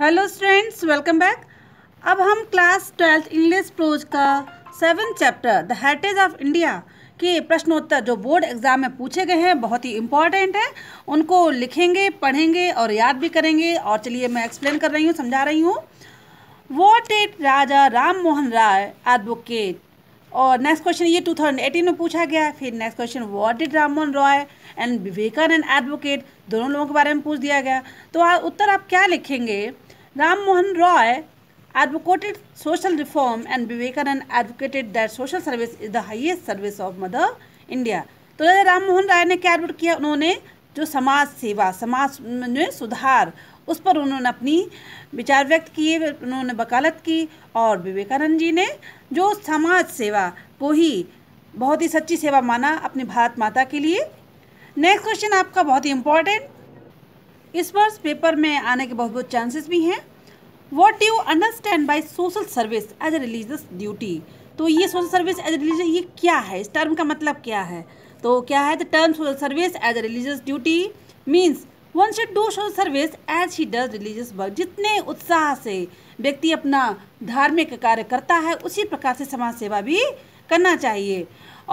hello students welcome back अब हम class twelfth English prose का seven chapter the heritage of India के प्रश्नोत्तर जो बोर्ड एग्जाम में पूछे गए हैं बहुत ही इंपॉर्टेंट है उनको लिखेंगे पढ़ेंगे और याद भी करेंगे और चलिए मैं एक्सप्लेन कर रही हूँ समझा रही हूँ what it Raja Ram Mohan Roy advocate और नेक्स्ट क्वेश्चन ये 2018 में पूछा गया है फिर next question what did Rammohan Roy and Vivekananda advocate दोनों लोगों के बारे में पूछ दिया गया तो आ, उत्तर आप क्या लिखेंगे Ram Mohan Roy advocated social reform and Vivekananda advocated that social service is the highest service of mother India तो राम मोहन राय ने क्या एडवोट किया उन्होंने जो समाज सेवा समाज में सुधार उस पर उन्होंने अपनी विचार व्यक्त किए उन्होंने वकालत की और विवेकानंद जी ने जो समाज सेवा को ही बहुत ही सच्ची सेवा माना अपने भारत माता के लिए नेक्स्ट क्वेश्चन आपका बहुत ही इम्पोर्टेंट इस वर्ष पेपर में आने के बहुत बहुत चांसेस भी हैं what do understand by social service as a religious duty तो ये social service as a religious ये क्या है इस टर्म का मतलब क्या है तो क्या है the term social service as a religious duty means one should do social service as he does religious work जितने उत्साह से व्यक्ति अपना धार्मिक कार्य करता है उसी प्रकार से समाज सेवा भी करना चाहिए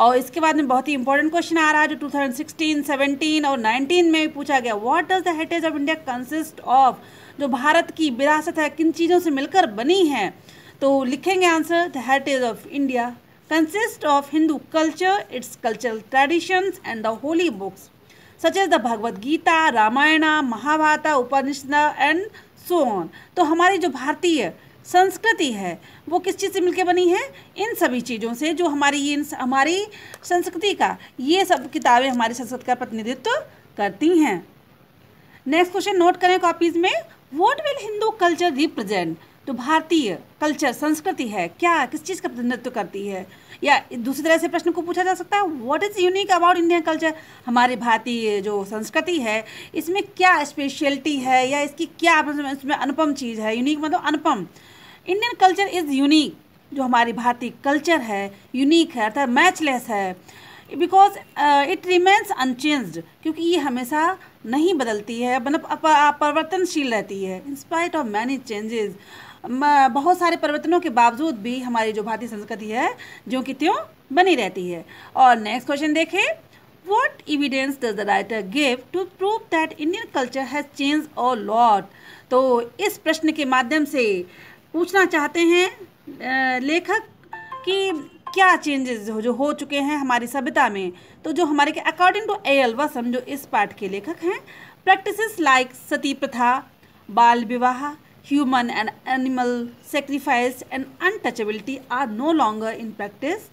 और इसके बाद में बहुत ही इंपॉर्टेंट क्वेश्चन आ रहा है जो 2016, 17 और 19 में पूछा गया what does the heritage of India consist of जो भारत की विरासत है किन चीज़ों से मिलकर बनी है तो लिखेंगे answer the heritage of India consist of Hindu culture its cultural traditions and the holy books such as the Bhagavad Gita Ramayana Mahabharata Upanishad and so on तो हमारी जो भारतीय संस्कृति है वो किस चीज़ से मिलके बनी है इन सभी चीज़ों से जो हमारी ये हमारी संस्कृति का ये सब किताबें हमारी संस्कृति का प्रतिनिधित्व करती हैं नेक्स्ट क्वेश्चन नोट करें कॉपीज में what will Hindu culture represent तो भारतीय कल्चर संस्कृति है क्या किस चीज़ का प्रतिनिधित्व करती है या दूसरी तरह से प्रश्न को पूछा जा सकता है what is unique about Indian culture हमारे भारतीय जो संस्कृति है इसमें क्या स्पेशलिटी है या इसकी क्या मतलब, इसमें अनुपम चीज़ है यूनिक मतलब अनुपम इंडियन कल्चर इज़ यूनिक जो हमारी भारतीय कल्चर है यूनिक है अर्थात मैचलेस है बिकॉज इट रिमेंस अनचेंज्ड क्योंकि ये हमेशा नहीं बदलती है मतलब परिवर्तनशील रहती है इंस्पाइट ऑफ मैनी चेंजेज बहुत सारे परिवर्तनों के बावजूद भी हमारी जो भारतीय संस्कृति है जो कि त्यों बनी रहती है और नेक्स्ट क्वेश्चन देखें what evidence does the writer give to prove that Indian culture has change a lot तो इस प्रश्न के माध्यम से पूछना चाहते हैं लेखक कि क्या चेंजेस जो हो चुके हैं हमारी सभ्यता में तो जो हमारे के अकॉर्डिंग टू ए एल वसम जो इस पाठ के लेखक हैं प्रैक्टिसेस लाइक सती प्रथा बाल विवाह human and animal sacrifice and untouchability are no longer in practice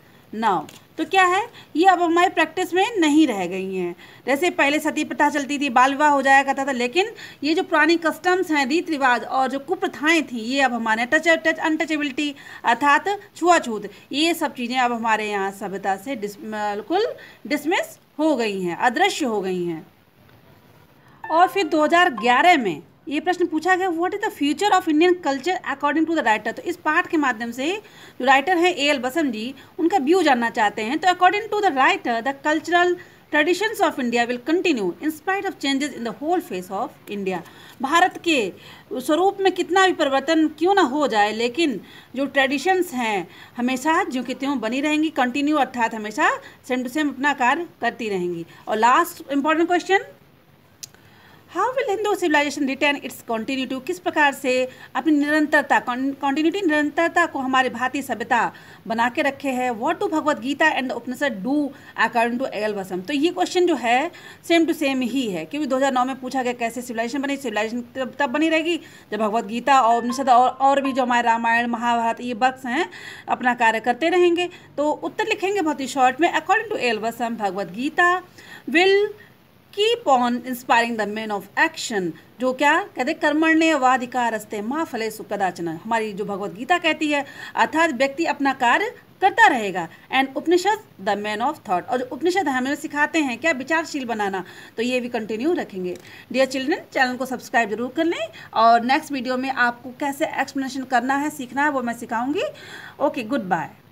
now तो क्या है ये अब हमारे प्रैक्टिस में नहीं रह गई हैं जैसे पहले सती प्रथा चलती थी बाल विवाह हो जाया करता था लेकिन ये जो पुरानी कस्टम्स हैं रीति रिवाज और जो कुप्रथाएं थी ये अब हमारे टच टच अनटचेबिलिटी अर्थात छुआछूत ये सब चीज़ें अब हमारे यहाँ सभ्यता से डिस बिल्कुल डिसमिस हो गई हैं अदृश्य हो गई हैं और फिर दो में ये प्रश्न पूछा गया what is the future of Indian culture according to the writer तो इस पाठ के माध्यम से जो राइटर हैं ए एल बसम जी उनका व्यू जानना चाहते हैं तो according to the writer the cultural traditions of India will continue in spite of changes in the whole face of India Bharat के स्वरूप में कितना भी परिवर्तन क्यों ना हो जाए लेकिन जो ट्रेडिशंस हैं हमेशा जो कि त्यों बनी रहेंगी कंटिन्यू अर्थात हमेशा सेम टू सेम अपना कार्य करती रहेंगी और last important question how will Hindu civilisation return its continuity किस प्रकार से अपनी निरंतरता कॉन्टीन्यूटी निरंतरता को हमारे भारतीय सभ्यता बना के रखे है what to Bhagavad Gita and Upanishad do according to A L Basham तो ये क्वेश्चन जो है सेम टू सेम ही है क्योंकि 2009 में पूछा गया कैसे सिविलाइजेशन बनी सिविलाइजेशन तब, तब बनी रहेगी जब भगवत गीता और उपनिषद और और भी जो हमारे रामायण महाभारत ये बक्स हैं अपना कार्य करते रहेंगे तो उत्तर लिखेंगे बहुत ही शॉर्ट में according to A L Basham Bhagavad Gita will keep on inspiring the man of action जो क्या कहते कर्मण्य वाधिकार रस्ते माँ फले सुकदाचना हमारी जो भगवत गीता कहती है अर्थात व्यक्ति अपना कार्य करता रहेगा and Upanishad the man of thought और जो उपनिषद हमें सिखाते हैं क्या विचारशील बनाना तो ये भी कंटिन्यू रखेंगे डियर चिल्ड्रन चैनल को सब्सक्राइब जरूर कर लें और नेक्स्ट वीडियो में आपको कैसे एक्सप्लेनेशन करना है सीखना है वो मैं सिखाऊंगी ओके गुड बाय